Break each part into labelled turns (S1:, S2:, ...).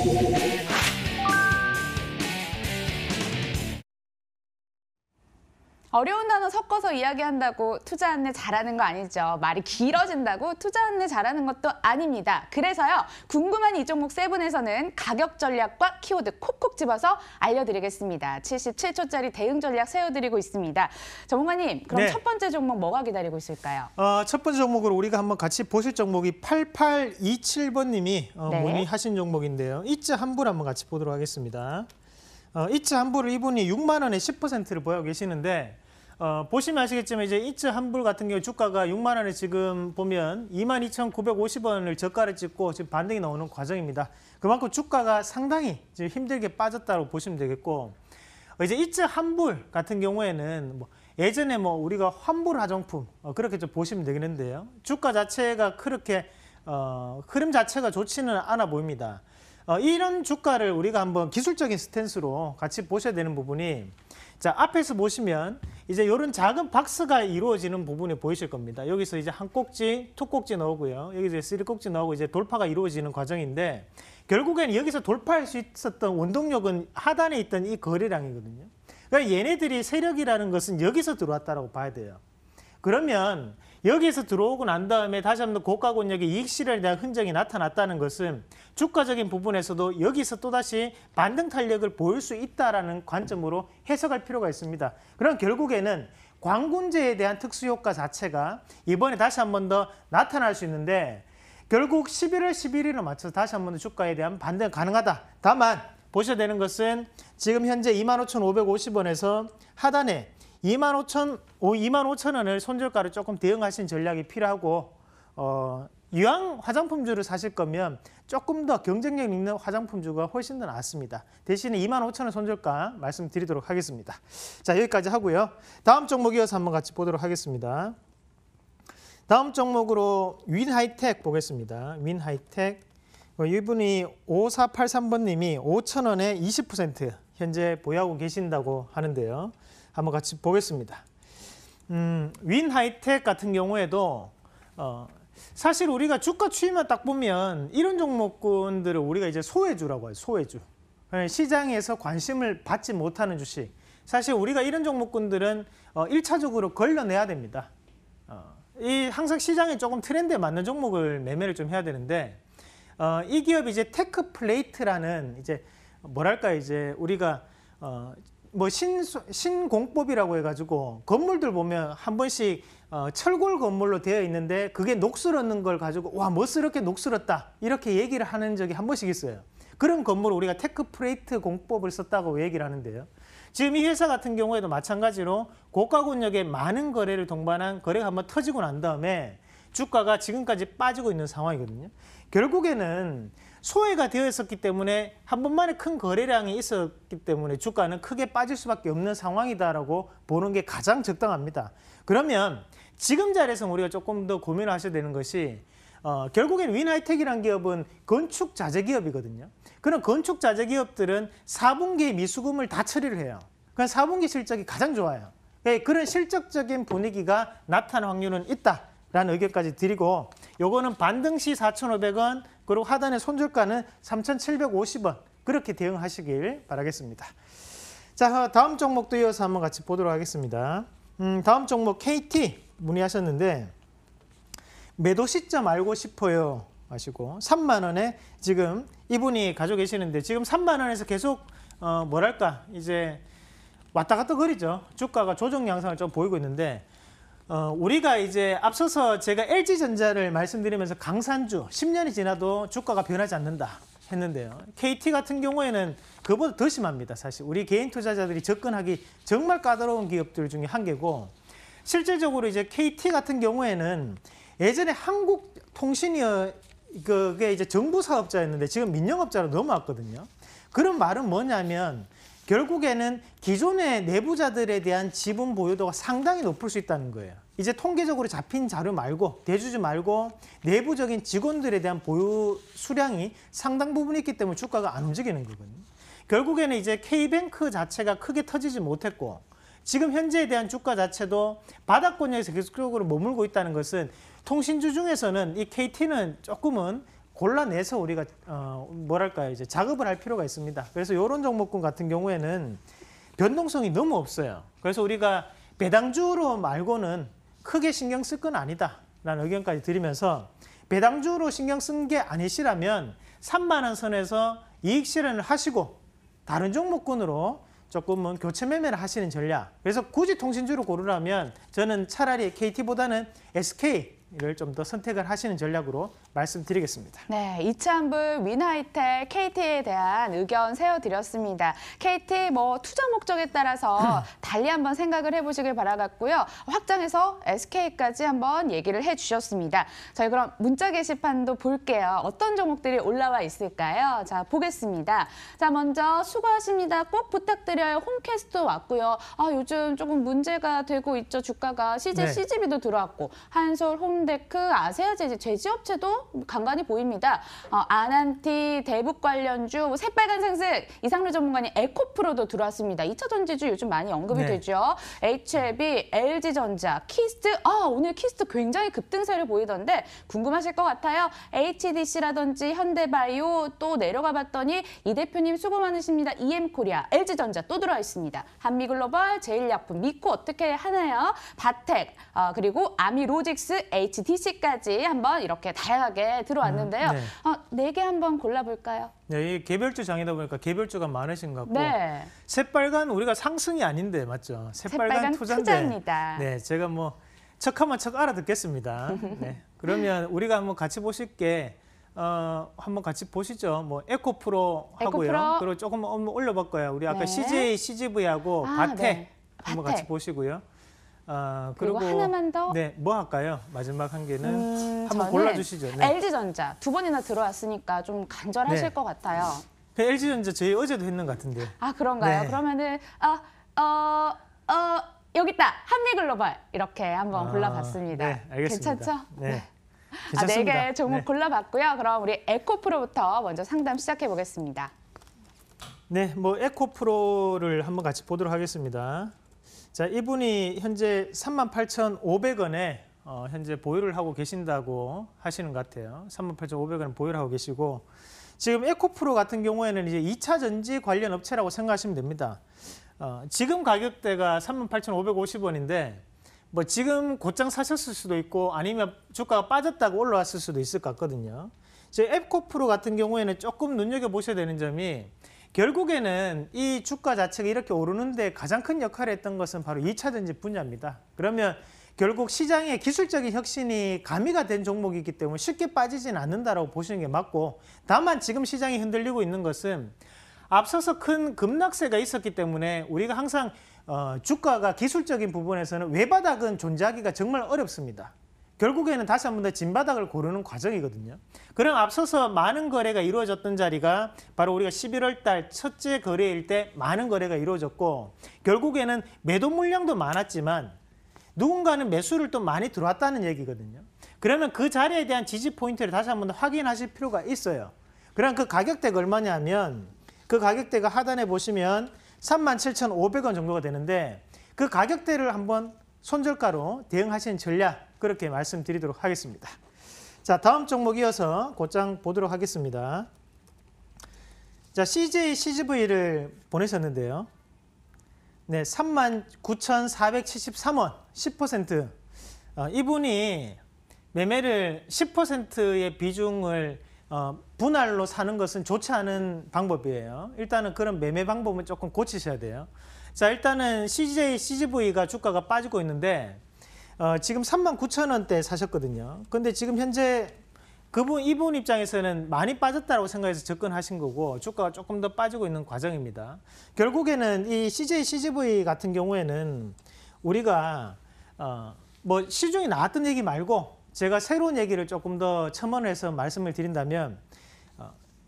S1: Thank you.
S2: 어려운 단어 섞어서 이야기한다고 투자 안내 잘하는 거 아니죠. 말이 길어진다고 투자 안내 잘하는 것도 아닙니다. 그래서요. 궁금한 이 종목 세븐에서는 가격 전략과 키워드 콕콕 집어서 알려드리겠습니다. 77초짜리 대응 전략 세워드리고 있습니다. 전문가님, 그럼 네. 첫 번째 종목 뭐가 기다리고 있을까요?
S1: 어, 첫 번째 종목으로 우리가 한번 같이 보실 종목이 8827번님이 어, 문의하신 종목인데요. 이츠 한를 한번 같이 보도록 하겠습니다. 어, 이츠 한부를 이분이 6만 원에 10%를 보여 계시는데 어, 보시면 아시겠지만 이제 이츠 한불 같은 경우 주가가 6만 원에 지금 보면 22,950원을 저가를 찍고 지금 반등이 나오는 과정입니다. 그만큼 주가가 상당히 지금 힘들게 빠졌다고 보시면 되겠고 어, 이제 이츠 한불 같은 경우에는 뭐 예전에 뭐 우리가 환불 화장품 어, 그렇게 좀 보시면 되겠는데요. 주가 자체가 그렇게 어, 흐름 자체가 좋지는 않아 보입니다. 어, 이런 주가를 우리가 한번 기술적인 스탠스로 같이 보셔야 되는 부분이 자, 앞에서 보시면 이제 이런 작은 박스가 이루어지는 부분이 보이실 겁니다. 여기서 이제 한 꼭지, 두 꼭지 나고요 여기서 쓰리 꼭지 나고 이제 돌파가 이루어지는 과정인데 결국엔 여기서 돌파할 수 있었던 원동력은 하단에 있던 이 거래량이거든요. 그러니까 얘네들이 세력이라는 것은 여기서 들어왔다라고 봐야 돼요. 그러면 여기에서 들어오고 난 다음에 다시 한번 고가 권역의 이익 실현에 대한 흔적이 나타났다는 것은 주가적인 부분에서도 여기서 또다시 반등 탄력을 보일 수 있다라는 관점으로 해석할 필요가 있습니다. 그럼 결국에는 광군제에 대한 특수효과 자체가 이번에 다시 한번 더 나타날 수 있는데 결국 11월 11일을 맞춰서 다시 한번더 주가에 대한 반등 가능하다. 다만 보셔야 되는 것은 지금 현재 25,550원에서 하단에 2만 5천, 2만 5천 원을 손절가로 조금 대응하신 전략이 필요하고 어, 유왕 화장품주를 사실 거면 조금 더 경쟁력 있는 화장품주가 훨씬 더 낫습니다. 대신에 2만 5천 원 손절가 말씀드리도록 하겠습니다. 자 여기까지 하고요. 다음 종목 이어서 한번 같이 보도록 하겠습니다. 다음 종목으로 윈하이텍 보겠습니다. 윈하이텍 어, 이분이 5483번님이 5천원에 20% 현재 보유하고 계신다고 하는데요. 한번 같이 보겠습니다. 음, 윈 하이텍 같은 경우에도 어, 사실 우리가 주가 추이만 딱 보면 이런 종목군들을 우리가 이제 소외주라고 해요. 소외주. 예, 시장에서 관심을 받지 못하는 주식. 사실 우리가 이런 종목군들은 1차적으로 어, 걸러내야 됩니다. 어, 이 항상 시장에 조금 트렌드에 맞는 종목을 매매를 좀 해야 되는데 어, 이 기업이 이제 테크플레이트라는 이제 뭐랄까 이제 우리가 뭐 신, 신공법이라고 해가지고 건물들 보면 한 번씩 어, 철골 건물로 되어 있는데 그게 녹슬었는 걸 가지고 와 멋스럽게 뭐 녹슬었다 이렇게 얘기를 하는 적이 한 번씩 있어요. 그런 건물을 우리가 테크프레이트 공법을 썼다고 얘기를 하는데요. 지금 이 회사 같은 경우에도 마찬가지로 고가군역에 많은 거래를 동반한 거래가 한번 터지고 난 다음에 주가가 지금까지 빠지고 있는 상황이거든요. 결국에는 소외가 되어 있었기 때문에 한 번만에 큰 거래량이 있었기 때문에 주가는 크게 빠질 수밖에 없는 상황이다라고 보는 게 가장 적당합니다. 그러면 지금 자리에서 우리가 조금 더 고민을 하셔야 되는 것이 어, 결국엔 윈하이텍이란 기업은 건축 자재 기업이거든요. 그런 건축 자재 기업들은 4분기 미수금을 다 처리를 해요. 그러 그러니까 4분기 실적이 가장 좋아요. 네, 그런 실적적인 분위기가 나타날 확률은 있다라는 의견까지 드리고 요거는 반등시 4,500원, 그리고 하단의 손절가는 3,750원 그렇게 대응하시길 바라겠습니다. 자, 다음 종목도 이어서 한번 같이 보도록 하겠습니다. 음, 다음 종목 KT 문의하셨는데 매도 시점 알고 싶어요 아시고 3만 원에 지금 이분이 가지고 계시는데 지금 3만 원에서 계속 어, 뭐랄까 이제 왔다 갔다 거리죠. 주가가 조정 양상을 좀 보이고 있는데 어, 우리가 이제 앞서서 제가 LG전자를 말씀드리면서 강산주 10년이 지나도 주가가 변하지 않는다 했는데요. KT 같은 경우에는 그보다 더 심합니다. 사실 우리 개인 투자자들이 접근하기 정말 까다로운 기업들 중에 한 개고 실질적으로 이제 KT 같은 경우에는 예전에 한국통신이어 그게 이제 정부 사업자였는데 지금 민영업자로 넘어왔거든요. 그런 말은 뭐냐면 결국에는 기존의 내부자들에 대한 지분 보유도가 상당히 높을 수 있다는 거예요. 이제 통계적으로 잡힌 자료 말고 대주주 말고 내부적인 직원들에 대한 보유 수량이 상당 부분이 있기 때문에 주가가 안 움직이는 거거든요. 결국에는 이제 K뱅크 자체가 크게 터지지 못했고 지금 현재에 대한 주가 자체도 바닥권역에서 계속적으로 머물고 있다는 것은 통신주 중에서는 이 KT는 조금은 골라내서 우리가 어, 뭐랄까요 이제 작업을 할 필요가 있습니다. 그래서 이런 종목군 같은 경우에는 변동성이 너무 없어요. 그래서 우리가 배당주로 말고는 크게 신경 쓸 건 아니다라는 의견까지 드리면서 배당주로 신경 쓴 게 아니시라면 3만 원 선에서 이익 실현을 하시고 다른 종목군으로 조금은 뭐 교체 매매를 하시는 전략. 그래서 굳이 통신주로 고르라면 저는 차라리 KT보다는 SK를 좀 더 선택을 하시는 전략으로 말씀드리겠습니다.
S2: 네, 이찬불 위나이텔 KT에 대한 의견 세워드렸습니다. KT 뭐 투자 목적에 따라서 달리 한번 생각을 해보시길 바라겠고요. 확장해서 SK까지 한번 얘기를 해주셨습니다. 저희 그럼 문자 게시판도 볼게요. 어떤 종목들이 올라와 있을까요? 자, 보겠습니다. 자, 먼저 수고하십니다. 꼭 부탁드려요. 홈캐스트 왔고요. 아, 요즘 조금 문제가 되고 있죠. 주가가 CJ, 네. CGV도 들어왔고 한솔, 홈데크, 아세아제지, 제지업체도 간간히 보입니다. 어, 아난티, 대북 관련주, 뭐 새빨간 상승, 이상류 전문가님 에코프로도 들어왔습니다. 2차 전지주 요즘 많이 언급이 네. 되죠. HLB, LG전자, 키스트, 아 오늘 키스트 굉장히 급등세를 보이던데 궁금하실 것 같아요. HDC라든지 현대바이오 또 내려가 봤더니 이 대표님 수고 많으십니다. EM코리아, LG전자 또 들어와 있습니다. 한미글로벌, 제일약품, 믿코 어떻게 하나요? 바텍, 어, 그리고 아미로직스, h d c 까지 한번 이렇게 다양하게 다양하게 들어왔는데요. 음, 네. 어, 네개 한번 골라볼까요?
S1: 네, 이 개별주 장이다 보니까 개별주가 많으신 것 같고 네. 새빨간 우리가 상승이 아닌데 맞죠? 새빨간, 새빨간 투자인입니다 네, 제가 뭐 척하면 척 알아듣겠습니다. 네, 그러면 우리가 한번 같이 보실 게 어, 한번 같이 보시죠. 뭐 에코프로 하고요. 에코프로. 그리고 조금 올려봤고요. 우리 아까 네. CJ, CGV하고 아, 바텍 네. 한번 같이 보시고요. 아, 그리고, 그리고 하나만 더? 네, 뭐 할까요? 마지막 한 개는 음, 한번 골라주시죠. 네.
S2: LG전자 두 번이나 들어왔으니까 좀 간절하실 네. 것 같아요.
S1: LG전자 그 저희 어제도 했는 것 같은데.
S2: 아 그런가요? 네. 그러면은 아, 어, 어, 여기 있다 한미글로벌 이렇게 한번 아, 골라봤습니다. 네, 알겠습니다. 괜찮죠? 네. 네. 아,
S1: 네 괜찮습니다. 아, 4개 종목 네.
S2: 골라봤고요. 그럼 우리 에코프로부터 먼저 상담 시작해 보겠습니다.
S1: 네, 뭐 에코프로를 한번 같이 보도록 하겠습니다. 자, 이분이 현재 38,500원에 어, 현재 보유를 하고 계신다고 하시는 것 같아요. 38,500원 보유를 하고 계시고 지금 에코프로 같은 경우에는 이제 2차 전지 관련 업체라고 생각하시면 됩니다. 어, 지금 가격대가 38,550원인데 뭐 지금 곧장 사셨을 수도 있고 아니면 주가가 빠졌다고 올라왔을 수도 있을 것 같거든요. 이 에코프로 같은 경우에는 조금 눈여겨보셔야 되는 점이 결국에는 이 주가 자체가 이렇게 오르는데 가장 큰 역할을 했던 것은 바로 2차 전지 분야입니다. 그러면 결국 시장의 기술적인 혁신이 가미가 된 종목이기 때문에 쉽게 빠지진 않는다라 보시는 게 맞고 다만 지금 시장이 흔들리고 있는 것은 앞서서 큰 급락세가 있었기 때문에 우리가 항상 어, 주가가 기술적인 부분에서는 외바닥은 존재하기가 정말 어렵습니다. 결국에는 다시 한 번 더 진바닥을 고르는 과정이거든요. 그럼 앞서서 많은 거래가 이루어졌던 자리가 바로 우리가 11월 달 첫째 거래일 때 많은 거래가 이루어졌고 결국에는 매도 물량도 많았지만 누군가는 매수를 또 많이 들어왔다는 얘기거든요. 그러면 그 자리에 대한 지지 포인트를 다시 한번더 확인하실 필요가 있어요. 그럼 그 가격대가 얼마냐면 그 가격대가 하단에 보시면 37,500원 정도가 되는데 그 가격대를 한번 손절가로 대응하시는 전략 그렇게 말씀드리도록 하겠습니다. 자, 다음 종목 이어서 곧장 보도록 하겠습니다. 자, CJ CGV를 보내셨는데요. 네, 39,473원, 10%. 어, 이분이 매매를 10%의 비중을 어, 분할로 사는 것은 좋지 않은 방법이에요. 일단은 그런 매매 방법은 조금 고치셔야 돼요. 자, 일단은 CJ CGV가 주가가 빠지고 있는데 어, 지금 3만 9천 원대 사셨거든요. 근데 지금 현재 그분 이분 입장에서는 많이 빠졌다고 생각해서 접근하신 거고 주가가 조금 더 빠지고 있는 과정입니다. 결국에는 이 CJ CGV 같은 경우에는 우리가 어, 뭐 시중에 나왔던 얘기 말고 제가 새로운 얘기를 조금 더 첨언해서 말씀을 드린다면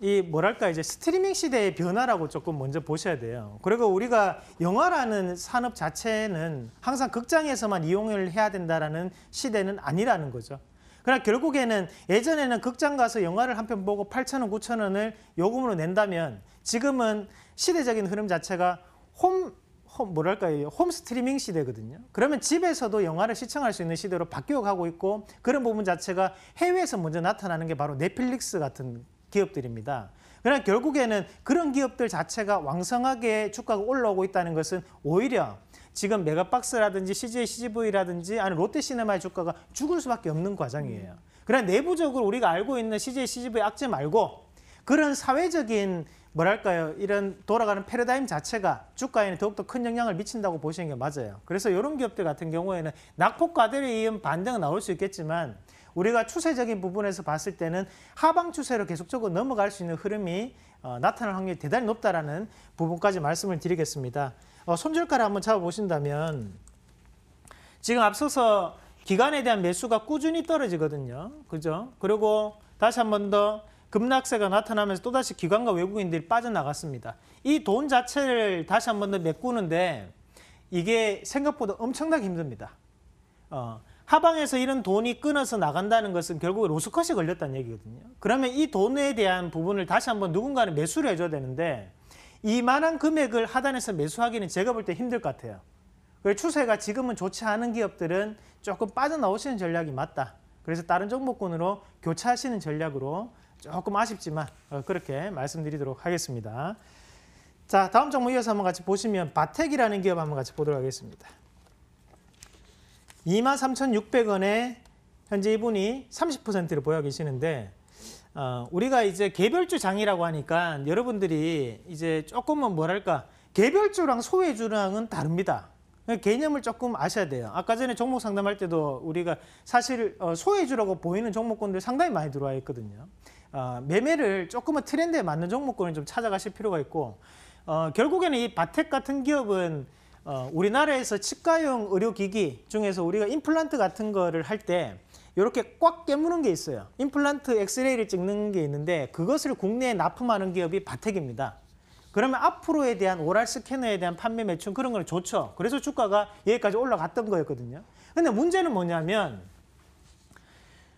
S1: 이 뭐랄까 이제 스트리밍 시대의 변화라고 조금 먼저 보셔야 돼요. 그리고 우리가 영화라는 산업 자체는 항상 극장에서만 이용을 해야 된다라는 시대는 아니라는 거죠. 그러나 결국에는 예전에는 극장 가서 영화를 한 편 보고 8천원9천원을 요금으로 낸다면 지금은 시대적인 흐름 자체가 홈, 홈 뭐랄까 요홈 스트리밍 시대거든요. 그러면 집에서도 영화를 시청할 수 있는 시대로 바뀌어 가고 있고 그런 부분 자체가 해외에서 먼저 나타나는 게 바로 넷플릭스 같은 기업들입니다. 그러나 결국에는 그런 기업들 자체가 왕성하게 주가가 올라오고 있다는 것은 오히려 지금 메가박스라든지 CJ CGV라든지 아니 롯데시네마의 주가가 죽을 수밖에 없는 과정이에요. 그러나 내부적으로 우리가 알고 있는 CJ CGV 악재 말고 그런 사회적인 뭐랄까요 이런 돌아가는 패러다임 자체가 주가에는 더욱더 큰 영향을 미친다고 보시는 게 맞아요. 그래서 이런 기업들 같은 경우에는 낙폭 과대로 이은 반등은 나올 수 있겠지만 우리가 추세적인 부분에서 봤을 때는 하방 추세로 계속적으로 넘어갈 수 있는 흐름이 어, 나타날 확률이 대단히 높다라는 부분까지 말씀을 드리겠습니다. 어, 손절가를 한번 잡아보신다면 지금 앞서서 기간에 대한 매수가 꾸준히 떨어지거든요. 그죠? 그리고 다시 한 번 더 급락세가 나타나면서 또다시 기관과 외국인들이 빠져나갔습니다. 이 돈 자체를 다시 한 번 더 메꾸는데 이게 생각보다 엄청나게 힘듭니다. 어, 하방에서 이런 돈이 끊어서 나간다는 것은 결국 로스컷이 걸렸다는 얘기거든요. 그러면 이 돈에 대한 부분을 다시 한번 누군가는 매수를 해줘야 되는데 이만한 금액을 하단에서 매수하기는 제가 볼 때 힘들 것 같아요. 그래서 추세가 지금은 좋지 않은 기업들은 조금 빠져나오시는 전략이 맞다. 그래서 다른 종목군으로 교차하시는 전략으로 조금 아쉽지만 어, 그렇게 말씀드리도록 하겠습니다. 자 다음 종목 이어서 한번 같이 보시면 바텍이라는 기업 한번 같이 보도록 하겠습니다. 23,600원에 현재 이분이 30%를 보유하고 계시는데 어, 우리가 이제 개별주 장이라고 하니까 여러분들이 이제 조금은 뭐랄까 개별주랑 소외주랑은 다릅니다. 개념을 조금 아셔야 돼요. 아까 전에 종목 상담할 때도 우리가 사실 어, 소외주라고 보이는 종목권들 상당히 많이 들어와 있거든요. 어, 매매를 조금은 트렌드에 맞는 종목권을 좀 찾아가실 필요가 있고 어, 결국에는 이 바텍 같은 기업은 어, 우리나라에서 치과용 의료기기 중에서 우리가 임플란트 같은 거를 할 때 이렇게 꽉 깨무는 게 있어요. 임플란트 엑스레이를 찍는 게 있는데 그것을 국내에 납품하는 기업이 바텍입니다. 그러면 앞으로에 대한 오랄 스캐너에 대한 판매 매출 그런 걸 좋죠. 그래서 주가가 여기까지 올라갔던 거였거든요. 근데 문제는 뭐냐면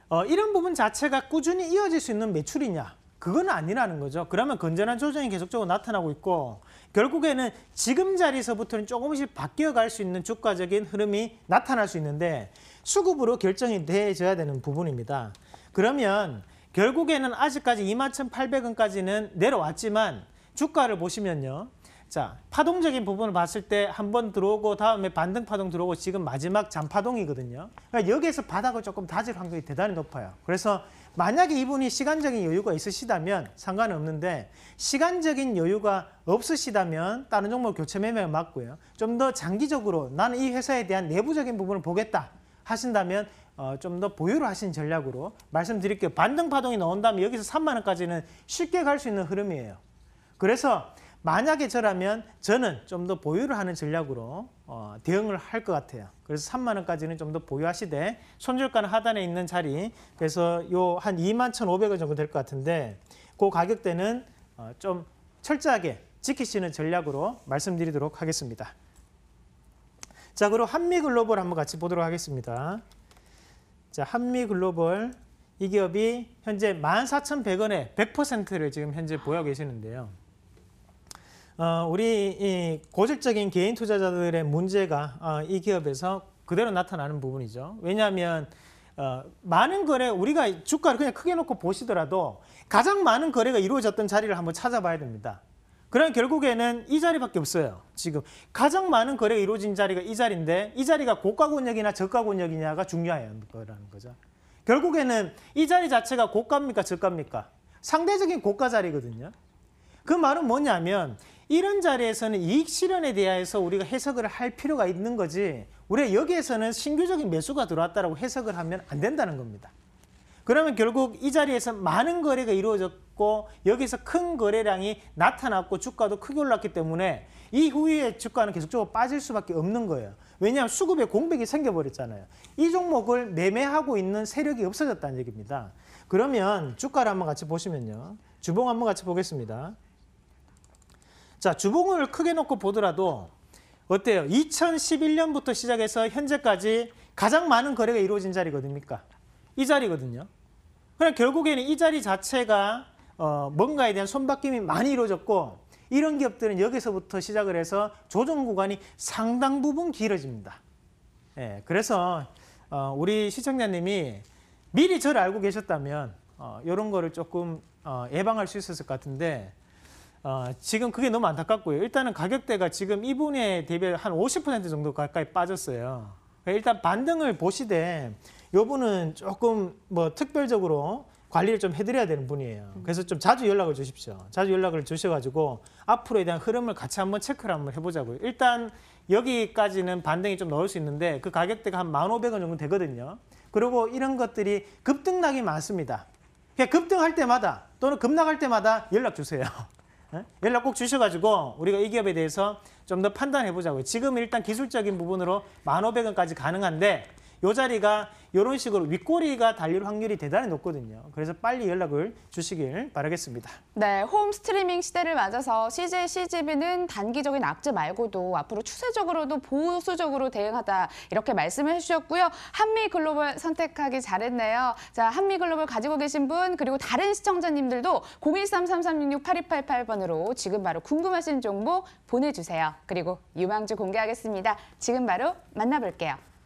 S1: 어, 이런 부분 자체가 꾸준히 이어질 수 있는 매출이냐 그건 아니라는 거죠. 그러면 건전한 조정이 계속적으로 나타나고 있고 결국에는 지금 자리에서부터는 조금씩 바뀌어갈 수 있는 주가적인 흐름이 나타날 수 있는데 수급으로 결정이 돼져야 되는 부분입니다. 그러면 결국에는 아직까지 21,800원까지는 내려왔지만 주가를 보시면요. 자, 파동적인 부분을 봤을 때 한 번 들어오고 다음에 반등 파동 들어오고 지금 마지막 잔파동이거든요. 그러니까 여기에서 바닥을 조금 다질 확률이 대단히 높아요. 그래서 만약에 이분이 시간적인 여유가 있으시다면 상관 없는데 시간적인 여유가 없으시다면 다른 종목 교체 매매가 맞고요. 좀 더 장기적으로 나는 이 회사에 대한 내부적인 부분을 보겠다 하신다면 어, 좀더 보유를 하신 전략으로 말씀드릴게요. 반등 파동이 나온다면 여기서 3만 원까지는 쉽게 갈 수 있는 흐름이에요. 그래서 만약에 저라면 저는 좀 더 보유를 하는 전략으로 어, 대응을 할 것 같아요. 그래서 3만 원까지는 좀 더 보유하시되 손절가는 하단에 있는 자리 그래서 요 한 2만 1,500원 정도 될 것 같은데 그 가격대는 어, 좀 철저하게 지키시는 전략으로 말씀드리도록 하겠습니다. 자 그리고 한미글로벌 한번 같이 보도록 하겠습니다. 자 한미글로벌 이 기업이 현재 14,100원에 100%를 지금 현재 보유하고 계시는데요. 어, 우리 고질적인 개인 투자자들의 문제가 어, 이 기업에서 그대로 나타나는 부분이죠. 왜냐하면 어, 많은 거래 우리가 주가를 그냥 크게 놓고 보시더라도 가장 많은 거래가 이루어졌던 자리를 한번 찾아봐야 됩니다. 그럼 러 결국에는 이 자리밖에 없어요. 지금 가장 많은 거래가 이루어진 자리가 이 자리인데 이 자리가 고가 권역이나 저가 권역이냐가 중요한 거는 거죠. 결국에는 이 자리 자체가 고가입니까 저가입니까? 상대적인 고가 자리거든요. 그 말은 뭐냐면 이런 자리에서는 이익 실현에 대해서 우리가 해석을 할 필요가 있는 거지 우리가 여기에서는 신규적인 매수가 들어왔다고 해석을 하면 안 된다는 겁니다. 그러면 결국 이 자리에서 많은 거래가 이루어졌고 여기서 큰 거래량이 나타났고 주가도 크게 올랐기 때문에 이후에 주가는 계속적으로 빠질 수밖에 없는 거예요. 왜냐하면 수급에 공백이 생겨버렸잖아요. 이 종목을 매매하고 있는 세력이 없어졌다는 얘기입니다. 그러면 주가를 한번 같이 보시면요. 주봉 한번 같이 보겠습니다. 자, 주봉을 크게 놓고 보더라도 어때요? 2011년부터 시작해서 현재까지 가장 많은 거래가 이루어진 자리가 어딥니이 자리거든요. 그러나 결국에는 이 자리 자체가 어, 뭔가에 대한 손바뀜이 많이 이루어졌고 이런 기업들은 여기서부터 시작을 해서 조정 구간이 상당 부분 길어집니다. 예, 그래서 어, 우리 시청자님이 미리 저를 알고 계셨다면 어, 이런 거를 조금 어, 예방할 수 있었을 것 같은데 어, 지금 그게 너무 안타깝고요. 일단은 가격대가 지금 이분에 대비한 50% 정도 가까이 빠졌어요. 그러니까 일단 반등을 보시되 이분은 조금 뭐 특별적으로 관리를 좀 해드려야 되는 분이에요. 그래서 좀 자주 연락을 주십시오. 자주 연락을 주셔가지고 앞으로에 대한 흐름을 같이 한번 체크를 한번 해보자고요. 일단 여기까지는 반등이 좀 넣을 수 있는데 그 가격대가 한 1,500원 정도 되거든요. 그리고 이런 것들이 급등락이 많습니다. 급등할 때마다 또는 급락할 때마다 연락 주세요. 예? 연락 꼭 주셔가지고 우리가 이 기업에 대해서 좀 더 판단해 보자고요. 지금 일단 기술적인 부분으로 만 오백 원까지 가능한데 요 자리가 이런 식으로 윗꼬리가 달릴 확률이 대단히 높거든요. 그래서 빨리 연락을 주시길 바라겠습니다.
S2: 네, 홈 스트리밍 시대를 맞아서 CJ CGV는 단기적인 악재 말고도 앞으로 추세적으로도 보수적으로 대응하다 이렇게 말씀을 해주셨고요. 한미 글로벌 선택하기 잘했네요. 자, 한미 글로벌 가지고 계신 분 그리고 다른 시청자님들도 013-3366-8288번으로 지금 바로 궁금하신 정보 보내주세요. 그리고 유망주 공개하겠습니다. 지금 바로 만나볼게요.